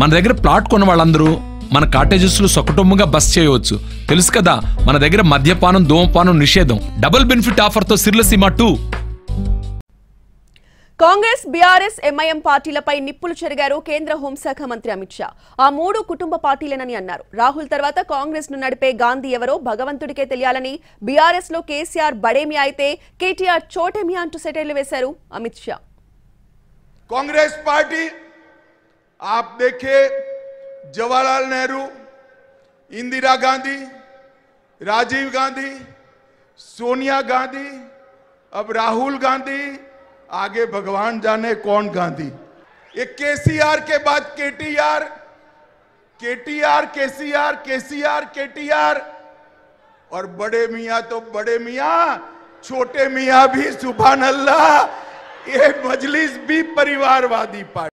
మన దగ్గర ప్లాట్ కొన్న వాళ్ళందరూ మన కాటేజెస్లో సొకటుమ్ముగా బస్ చేయవచ్చు తెలుసు కదా మన దగ్గర మద్యపానం ధూమపానం నిషేధం డబుల్ బెనిఫిట్ ఆఫర్తో సిర్లసీమ టూ కాంగ్రెస్ బీఆర్ఎస్ ఎంఐఎం పార్టీలపై నిప్పులు చెరిగారు కేంద్ర హోంశాఖ మంత్రి అమిత్ షా ఆ మూడు కుటుంబ పార్టీలేనని అన్నారు రాహుల్ తర్వాత కాంగ్రెస్ ను నడిపే గాంధీ ఎవరో భగవంతుడికే తెలియాలని బీఆర్ఎస్ లో కేసీఆర్ బడేమి అయితే కేటీఆర్ చోటేమి అంటూ సెటైర్లు వేశారు అమిత్ షా కాంగ్రెస్ పార్టీ आप देखिए जवाहरलाल नेहरू इंदिरा गांधी राजीव गांधी सोनिया गांधी अब राहुल गांधी आगे भगवान जाने कौन गांधी ये केसीआर के बाद KTR KTR KCR KCR KTR और बड़े मियाँ तो बड़े मियाँ छोटे मियाँ भी सुबह अल्लाह ये मजलिस भी परिवारवादी पार्टी